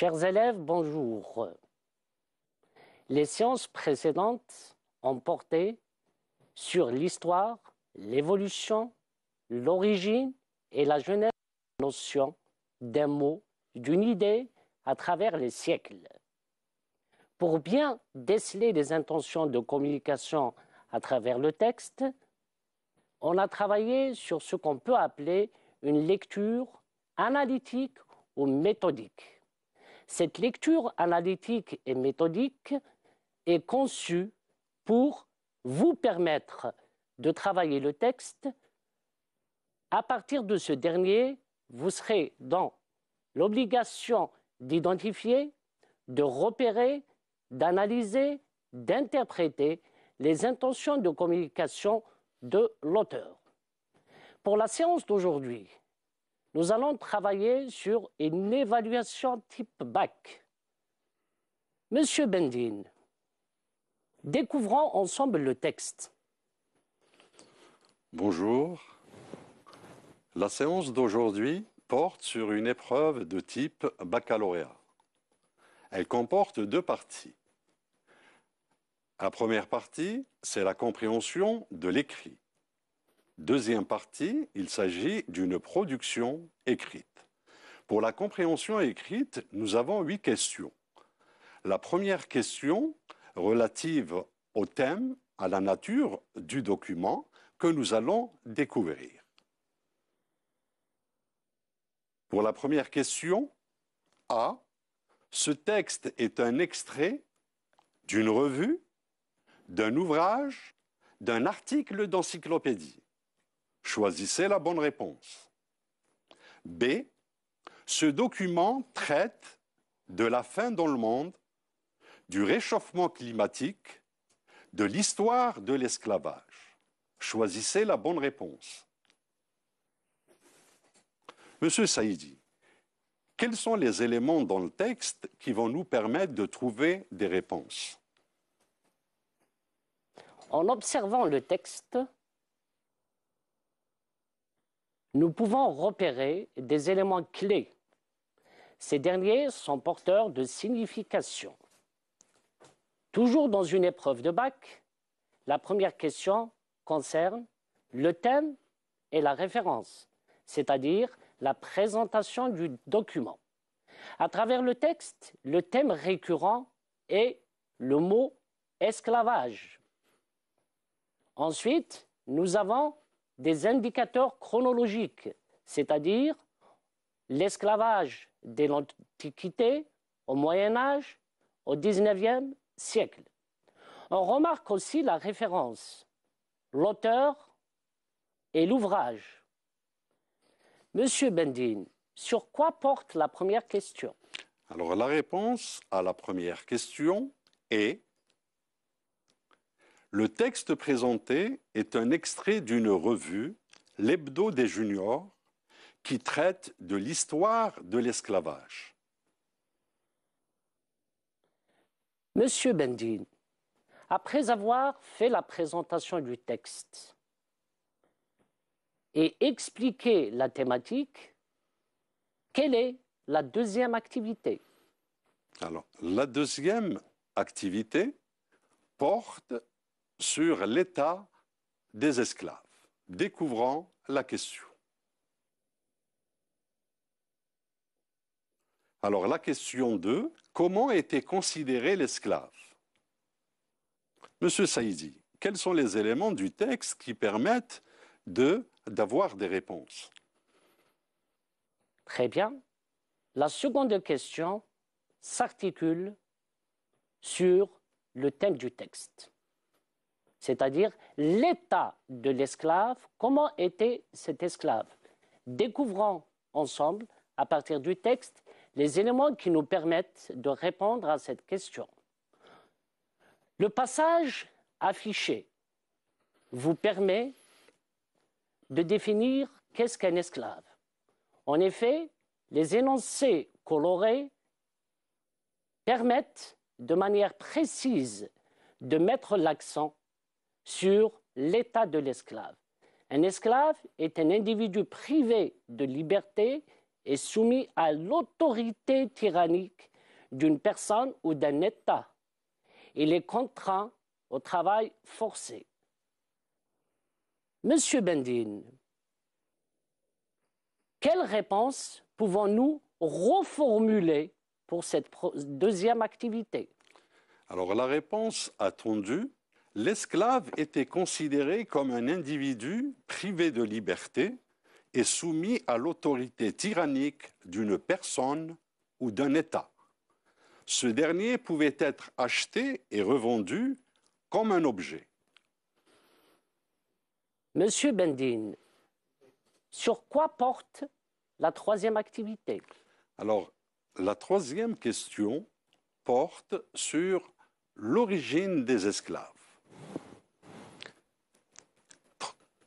Chers élèves, bonjour. Les séances précédentes ont porté sur l'histoire, l'évolution, l'origine et la genèse notion d'un mot, d'une idée à travers les siècles. Pour bien déceler les intentions de communication à travers le texte, on a travaillé sur ce qu'on peut appeler une lecture analytique ou méthodique. Cette lecture analytique et méthodique est conçue pour vous permettre de travailler le texte. À partir de ce dernier, vous serez dans l'obligation d'identifier, de repérer, d'analyser, d'interpréter les intentions de communication de l'auteur. Pour la séance d'aujourd'hui, nous allons travailler sur une évaluation type bac. Monsieur Bendine, découvrons ensemble le texte. Bonjour. La séance d'aujourd'hui porte sur une épreuve de type baccalauréat. Elle comporte deux parties. La première partie, c'est la compréhension de l'écrit. Deuxième partie, il s'agit d'une production écrite. Pour la compréhension écrite, nous avons huit questions. La première question, relative au thème, à la nature du document que nous allons découvrir. Pour la première question, A, ce texte est un extrait d'une revue, d'un ouvrage, d'un article d'encyclopédie. Choisissez la bonne réponse. B. Ce document traite de la fin dans le monde, du réchauffement climatique, de l'histoire de l'esclavage. Choisissez la bonne réponse. Monsieur Saïdi, quels sont les éléments dans le texte qui vont nous permettre de trouver des réponses En observant le texte, nous pouvons repérer des éléments clés. Ces derniers sont porteurs de signification. Toujours dans une épreuve de bac, la première question concerne le thème et la référence, c'est-à-dire la présentation du document. À travers le texte, le thème récurrent est le mot esclavage. Ensuite, nous avons des indicateurs chronologiques, c'est-à-dire l'esclavage de l'Antiquité au Moyen Âge, au XIXe siècle. On remarque aussi la référence, l'auteur et l'ouvrage. Monsieur Bendine, sur quoi porte la première question Alors la réponse à la première question est le texte présenté est un extrait d'une revue, l'Hebdo des Juniors, qui traite de l'histoire de l'esclavage. Monsieur Bendine, après avoir fait la présentation du texte et expliqué la thématique, quelle est la deuxième activité Alors, la deuxième activité porte sur l'état des esclaves. découvrant la question. Alors la question 2, comment était considéré l'esclave Monsieur Saïdi, quels sont les éléments du texte qui permettent d'avoir des réponses Très bien. La seconde question s'articule sur le thème du texte c'est-à-dire l'état de l'esclave, comment était cet esclave. Découvrons ensemble, à partir du texte, les éléments qui nous permettent de répondre à cette question. Le passage affiché vous permet de définir qu'est-ce qu'un esclave. En effet, les énoncés colorés permettent de manière précise de mettre l'accent sur l'état de l'esclave. Un esclave est un individu privé de liberté et soumis à l'autorité tyrannique d'une personne ou d'un État. Il est contraint au travail forcé. Monsieur Bendine, quelle réponse pouvons-nous reformuler pour cette deuxième activité Alors la réponse attendue l'esclave était considéré comme un individu privé de liberté et soumis à l'autorité tyrannique d'une personne ou d'un État. Ce dernier pouvait être acheté et revendu comme un objet. Monsieur Bendine, sur quoi porte la troisième activité Alors, la troisième question porte sur l'origine des esclaves.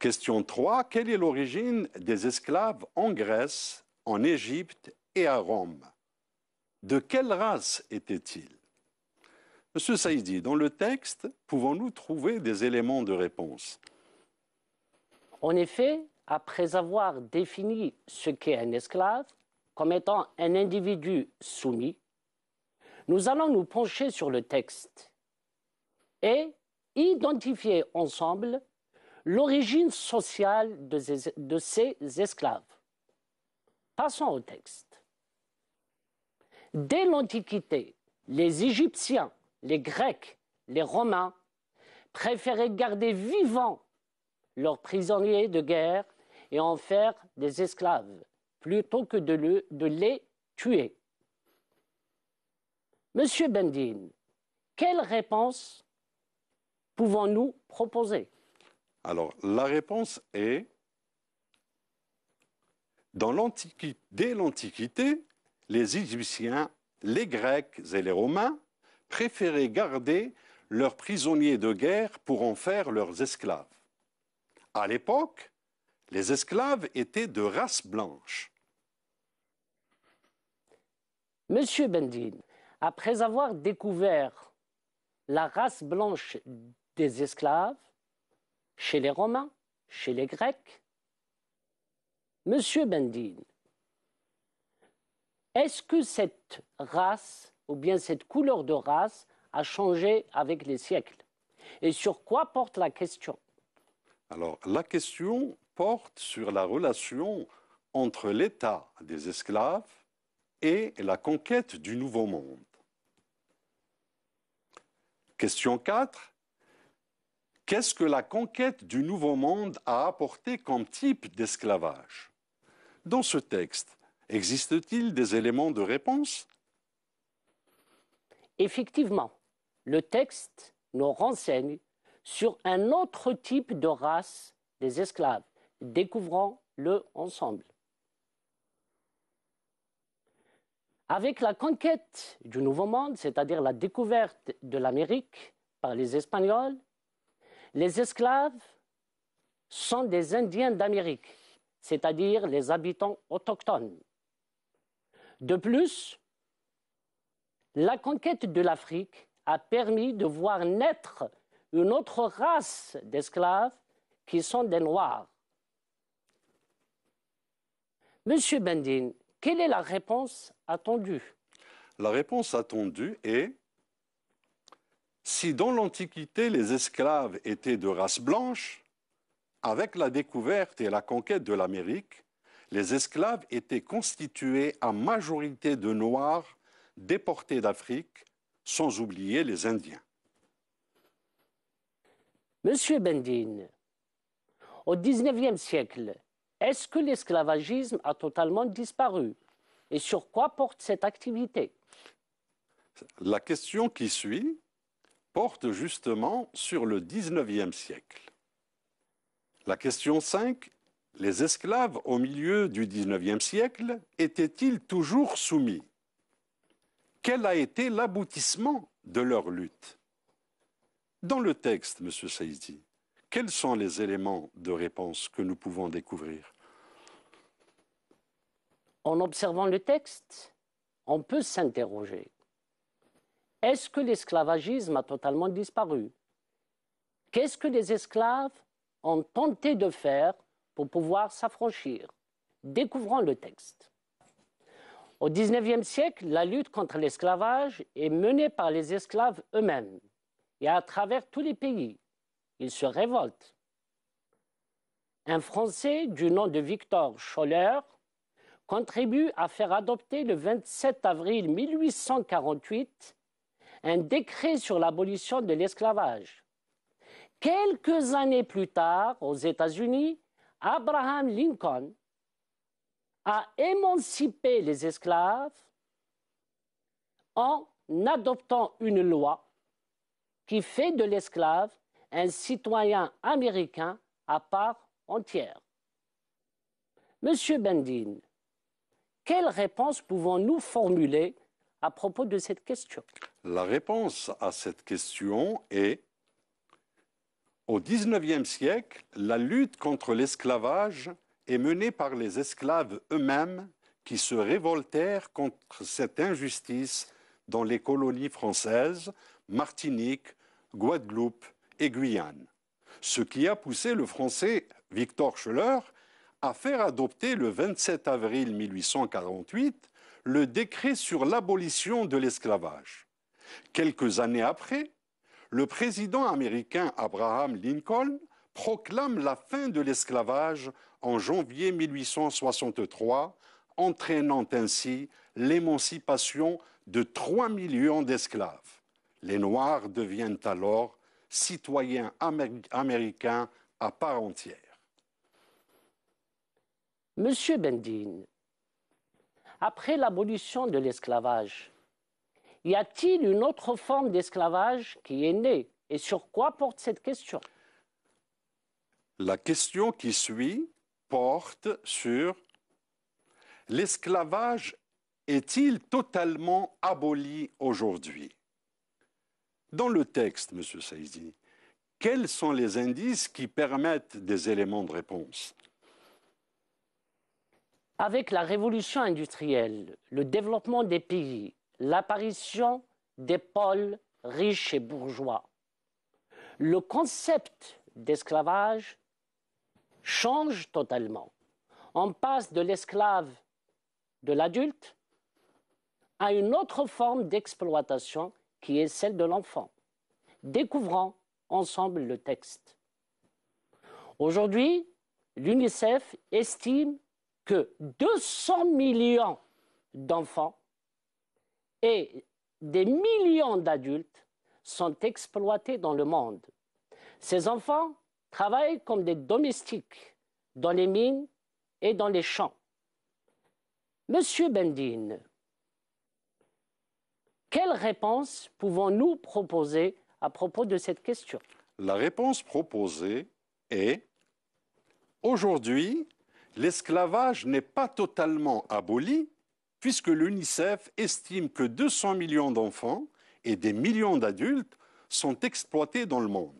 Question 3. Quelle est l'origine des esclaves en Grèce, en Égypte et à Rome De quelle race étaient-ils Monsieur Saïdi, dans le texte, pouvons-nous trouver des éléments de réponse En effet, après avoir défini ce qu'est un esclave comme étant un individu soumis, nous allons nous pencher sur le texte et identifier ensemble l'origine sociale de ces, esclaves. Passons au texte. Dès l'Antiquité, les Égyptiens, les Grecs, les Romains préféraient garder vivants leurs prisonniers de guerre et en faire des esclaves plutôt que de, de les tuer. Monsieur Bendine, quelle réponse pouvons-nous proposer alors, la réponse est, dès l'Antiquité, les Égyptiens, les Grecs et les Romains préféraient garder leurs prisonniers de guerre pour en faire leurs esclaves. À l'époque, les esclaves étaient de race blanche. Monsieur Bendine, après avoir découvert la race blanche des esclaves, chez les Romains, chez les Grecs. Monsieur Bendine, est-ce que cette race, ou bien cette couleur de race, a changé avec les siècles Et sur quoi porte la question Alors, la question porte sur la relation entre l'état des esclaves et la conquête du Nouveau Monde. Question 4 qu'est-ce que la conquête du Nouveau Monde a apporté comme type d'esclavage Dans ce texte, existe-t-il des éléments de réponse Effectivement, le texte nous renseigne sur un autre type de race des esclaves. Découvrons-le ensemble. Avec la conquête du Nouveau Monde, c'est-à-dire la découverte de l'Amérique par les Espagnols, les esclaves sont des Indiens d'Amérique, c'est-à-dire les habitants autochtones. De plus, la conquête de l'Afrique a permis de voir naître une autre race d'esclaves qui sont des Noirs. Monsieur Bendine, quelle est la réponse attendue La réponse attendue est si dans l'Antiquité, les esclaves étaient de race blanche, avec la découverte et la conquête de l'Amérique, les esclaves étaient constitués à majorité de Noirs déportés d'Afrique, sans oublier les Indiens. Monsieur Bendine, au XIXe siècle, est-ce que l'esclavagisme a totalement disparu Et sur quoi porte cette activité La question qui suit porte justement sur le XIXe siècle. La question 5, les esclaves au milieu du 19e siècle étaient-ils toujours soumis Quel a été l'aboutissement de leur lutte Dans le texte, M. Saïdi, quels sont les éléments de réponse que nous pouvons découvrir En observant le texte, on peut s'interroger est-ce que l'esclavagisme a totalement disparu Qu'est-ce que les esclaves ont tenté de faire pour pouvoir s'affranchir Découvrons le texte. Au XIXe siècle, la lutte contre l'esclavage est menée par les esclaves eux-mêmes et à travers tous les pays. Ils se révoltent. Un Français du nom de Victor Scholler contribue à faire adopter le 27 avril 1848 un décret sur l'abolition de l'esclavage. Quelques années plus tard, aux États-Unis, Abraham Lincoln a émancipé les esclaves en adoptant une loi qui fait de l'esclave un citoyen américain à part entière. Monsieur Bendine, quelle réponse pouvons-nous formuler à propos de cette question la réponse à cette question est au XIXe siècle, la lutte contre l'esclavage est menée par les esclaves eux-mêmes qui se révoltèrent contre cette injustice dans les colonies françaises, Martinique, Guadeloupe et Guyane, ce qui a poussé le français Victor Scholler à faire adopter le 27 avril 1848 le décret sur l'abolition de l'esclavage. Quelques années après, le président américain Abraham Lincoln proclame la fin de l'esclavage en janvier 1863, entraînant ainsi l'émancipation de 3 millions d'esclaves. Les Noirs deviennent alors citoyens américains à part entière. Monsieur Bendine, après l'abolition de l'esclavage, y a-t-il une autre forme d'esclavage qui est née Et sur quoi porte cette question La question qui suit porte sur l'esclavage est-il totalement aboli aujourd'hui Dans le texte, M. Saïdi, quels sont les indices qui permettent des éléments de réponse Avec la révolution industrielle, le développement des pays, l'apparition des pôles riches et bourgeois. Le concept d'esclavage change totalement. On passe de l'esclave de l'adulte à une autre forme d'exploitation qui est celle de l'enfant. Découvrons ensemble le texte. Aujourd'hui, l'UNICEF estime que 200 millions d'enfants et des millions d'adultes sont exploités dans le monde. Ces enfants travaillent comme des domestiques dans les mines et dans les champs. Monsieur Bendine, quelle réponse pouvons-nous proposer à propos de cette question La réponse proposée est aujourd'hui, l'esclavage n'est pas totalement aboli puisque l'UNICEF estime que 200 millions d'enfants et des millions d'adultes sont exploités dans le monde.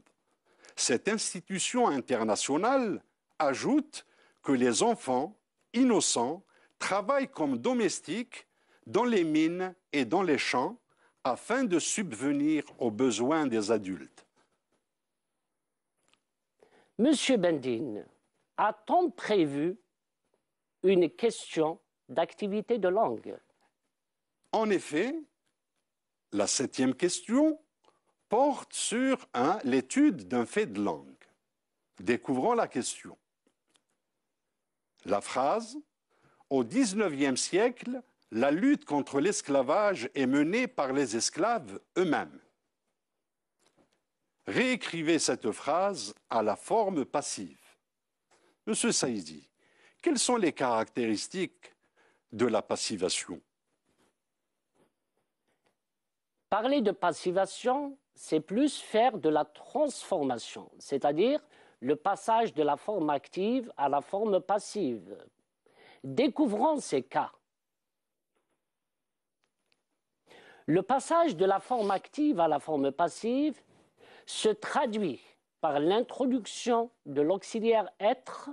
Cette institution internationale ajoute que les enfants innocents travaillent comme domestiques dans les mines et dans les champs afin de subvenir aux besoins des adultes. Monsieur Bendine, a-t-on prévu une question d'activité de langue. En effet, la septième question porte sur l'étude d'un fait de langue. Découvrons la question. La phrase Au XIXe siècle, la lutte contre l'esclavage est menée par les esclaves eux-mêmes. Réécrivez cette phrase à la forme passive. Monsieur Saïdi, quelles sont les caractéristiques de la passivation. Parler de passivation, c'est plus faire de la transformation, c'est-à-dire le passage de la forme active à la forme passive. Découvrons ces cas. Le passage de la forme active à la forme passive se traduit par l'introduction de l'auxiliaire être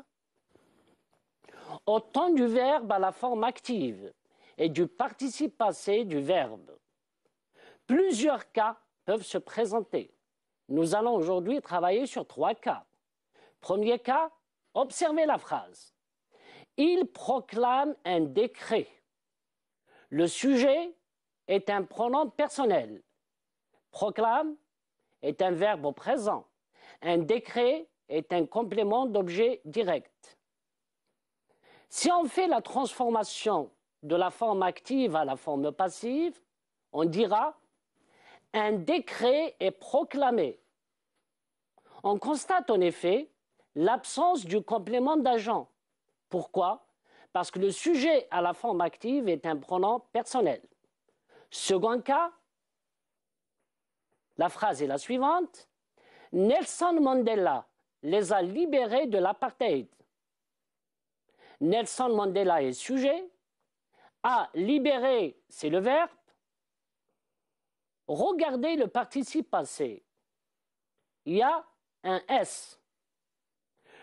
Autant du verbe à la forme active et du participe passé du verbe. Plusieurs cas peuvent se présenter. Nous allons aujourd'hui travailler sur trois cas. Premier cas, observez la phrase. Il proclame un décret. Le sujet est un pronom personnel. Proclame est un verbe au présent. Un décret est un complément d'objet direct. Si on fait la transformation de la forme active à la forme passive, on dira un décret est proclamé. On constate en effet l'absence du complément d'agent. Pourquoi Parce que le sujet à la forme active est un pronom personnel. Second cas, la phrase est la suivante. Nelson Mandela les a libérés de l'apartheid. Nelson Mandela est sujet à libéré, c'est le verbe, regardez le participe passé. Il y a un S.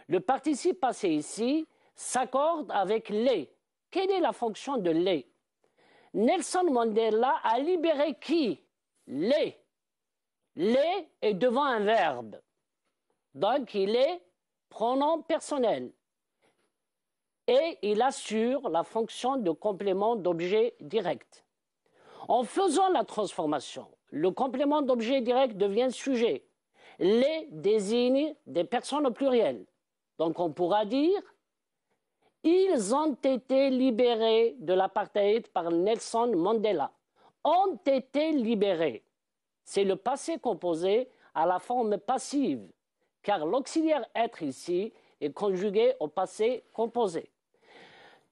Le participe passé ici s'accorde avec les. Quelle est la fonction de les Nelson Mandela a libéré qui Les. Les est devant un verbe. Donc il est pronom personnel et il assure la fonction de complément d'objet direct. En faisant la transformation, le complément d'objet direct devient sujet. Les désignent des personnes au pluriel. Donc on pourra dire ils ont été libérés de l'apartheid par Nelson Mandela. Ont été libérés. C'est le passé composé à la forme passive, car l'auxiliaire être ici est conjugué au passé composé.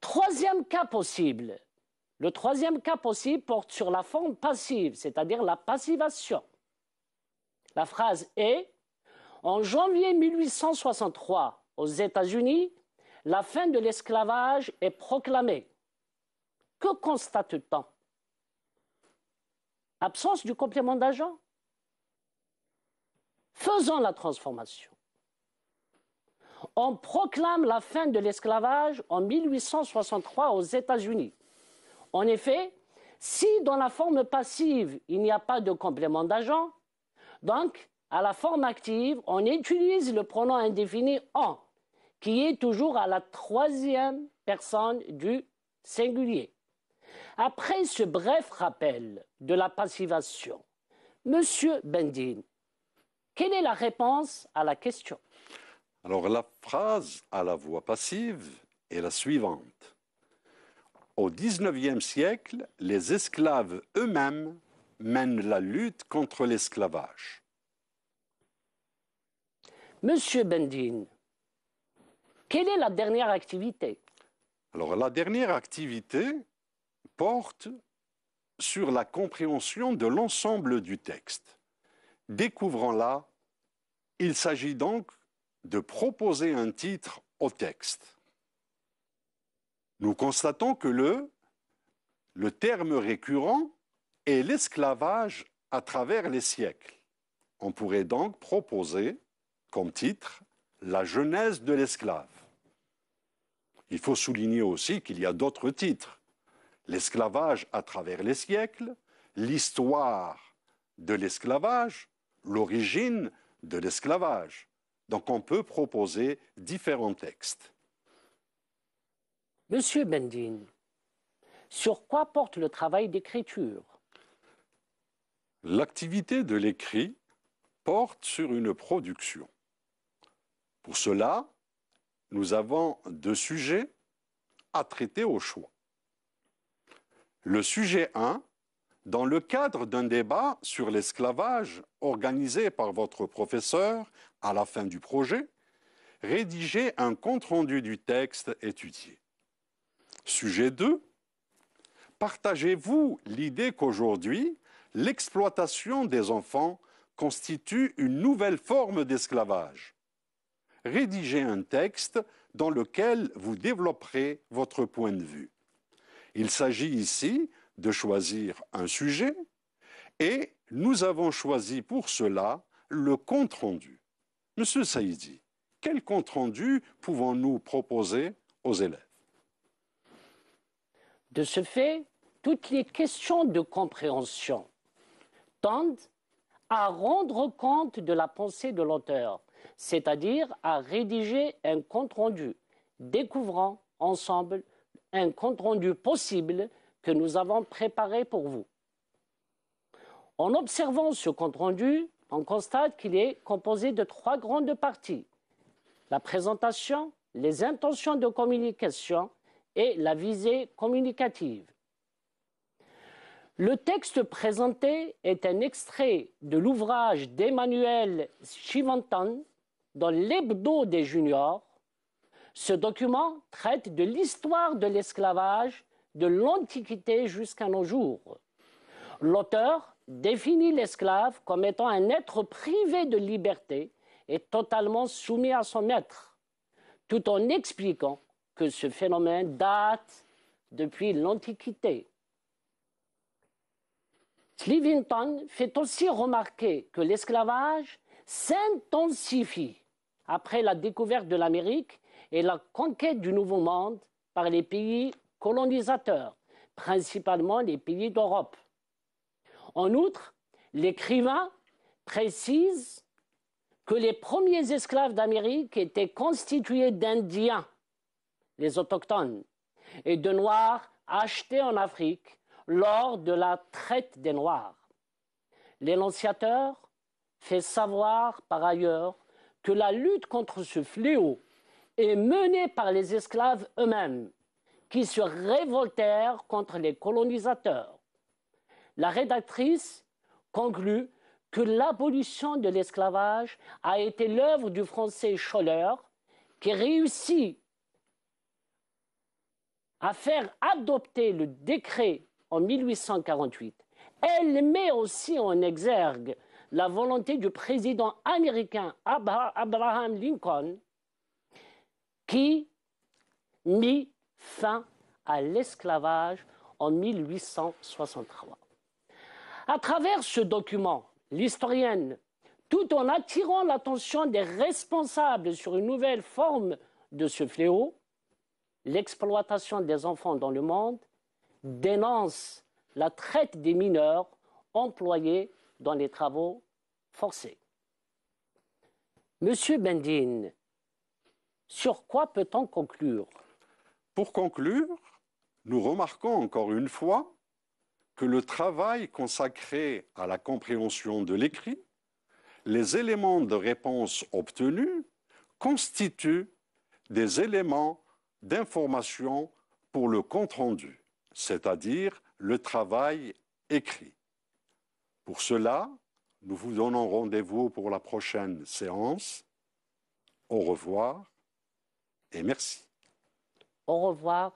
Troisième cas possible. Le troisième cas possible porte sur la forme passive, c'est-à-dire la passivation. La phrase est En janvier 1863, aux États-Unis, la fin de l'esclavage est proclamée. Que constate-t-on Absence du complément d'agent Faisons la transformation. On proclame la fin de l'esclavage en 1863 aux États-Unis. En effet, si dans la forme passive, il n'y a pas de complément d'agent, donc à la forme active, on utilise le pronom indéfini en, qui est toujours à la troisième personne du singulier. Après ce bref rappel de la passivation, Monsieur Bendine, quelle est la réponse à la question alors la phrase à la voix passive est la suivante. Au XIXe siècle, les esclaves eux-mêmes mènent la lutte contre l'esclavage. Monsieur Bendine, quelle est la dernière activité Alors la dernière activité porte sur la compréhension de l'ensemble du texte. Découvrons-la. Il s'agit donc de proposer un titre au texte. Nous constatons que le, le terme récurrent est l'esclavage à travers les siècles. On pourrait donc proposer comme titre La genèse de l'esclave. Il faut souligner aussi qu'il y a d'autres titres. L'esclavage à travers les siècles, l'histoire de l'esclavage, l'origine de l'esclavage. Donc on peut proposer différents textes. Monsieur Bendine, sur quoi porte le travail d'écriture L'activité de l'écrit porte sur une production. Pour cela, nous avons deux sujets à traiter au choix. Le sujet 1 dans le cadre d'un débat sur l'esclavage organisé par votre professeur à la fin du projet, rédigez un compte-rendu du texte étudié. Sujet 2. Partagez-vous l'idée qu'aujourd'hui, l'exploitation des enfants constitue une nouvelle forme d'esclavage Rédigez un texte dans lequel vous développerez votre point de vue. Il s'agit ici de choisir un sujet et nous avons choisi pour cela le compte-rendu. Monsieur Saïdi, quel compte-rendu pouvons-nous proposer aux élèves De ce fait, toutes les questions de compréhension tendent à rendre compte de la pensée de l'auteur, c'est-à-dire à rédiger un compte-rendu, découvrant ensemble un compte-rendu possible que nous avons préparé pour vous. En observant ce compte-rendu, on constate qu'il est composé de trois grandes parties. La présentation, les intentions de communication et la visée communicative. Le texte présenté est un extrait de l'ouvrage d'Emmanuel Chivantan dans l'hebdo des juniors. Ce document traite de l'histoire de l'esclavage de l'Antiquité jusqu'à nos jours. L'auteur définit l'esclave comme étant un être privé de liberté et totalement soumis à son maître, tout en expliquant que ce phénomène date depuis l'Antiquité. Slivington fait aussi remarquer que l'esclavage s'intensifie après la découverte de l'Amérique et la conquête du Nouveau Monde par les pays colonisateurs, principalement les pays d'Europe. En outre, l'écrivain précise que les premiers esclaves d'Amérique étaient constitués d'Indiens, les autochtones, et de Noirs achetés en Afrique lors de la traite des Noirs. L'énonciateur fait savoir par ailleurs que la lutte contre ce fléau est menée par les esclaves eux-mêmes qui se révoltèrent contre les colonisateurs. La rédactrice conclut que l'abolition de l'esclavage a été l'œuvre du français Scholler, qui réussit à faire adopter le décret en 1848. Elle met aussi en exergue la volonté du président américain Abraham Lincoln, qui mit fin à l'esclavage en 1863. À travers ce document, l'historienne, tout en attirant l'attention des responsables sur une nouvelle forme de ce fléau, l'exploitation des enfants dans le monde, dénonce la traite des mineurs employés dans les travaux forcés. Monsieur Bendine, sur quoi peut-on conclure pour conclure, nous remarquons encore une fois que le travail consacré à la compréhension de l'écrit, les éléments de réponse obtenus constituent des éléments d'information pour le compte-rendu, c'est-à-dire le travail écrit. Pour cela, nous vous donnons rendez-vous pour la prochaine séance. Au revoir et merci. Au revoir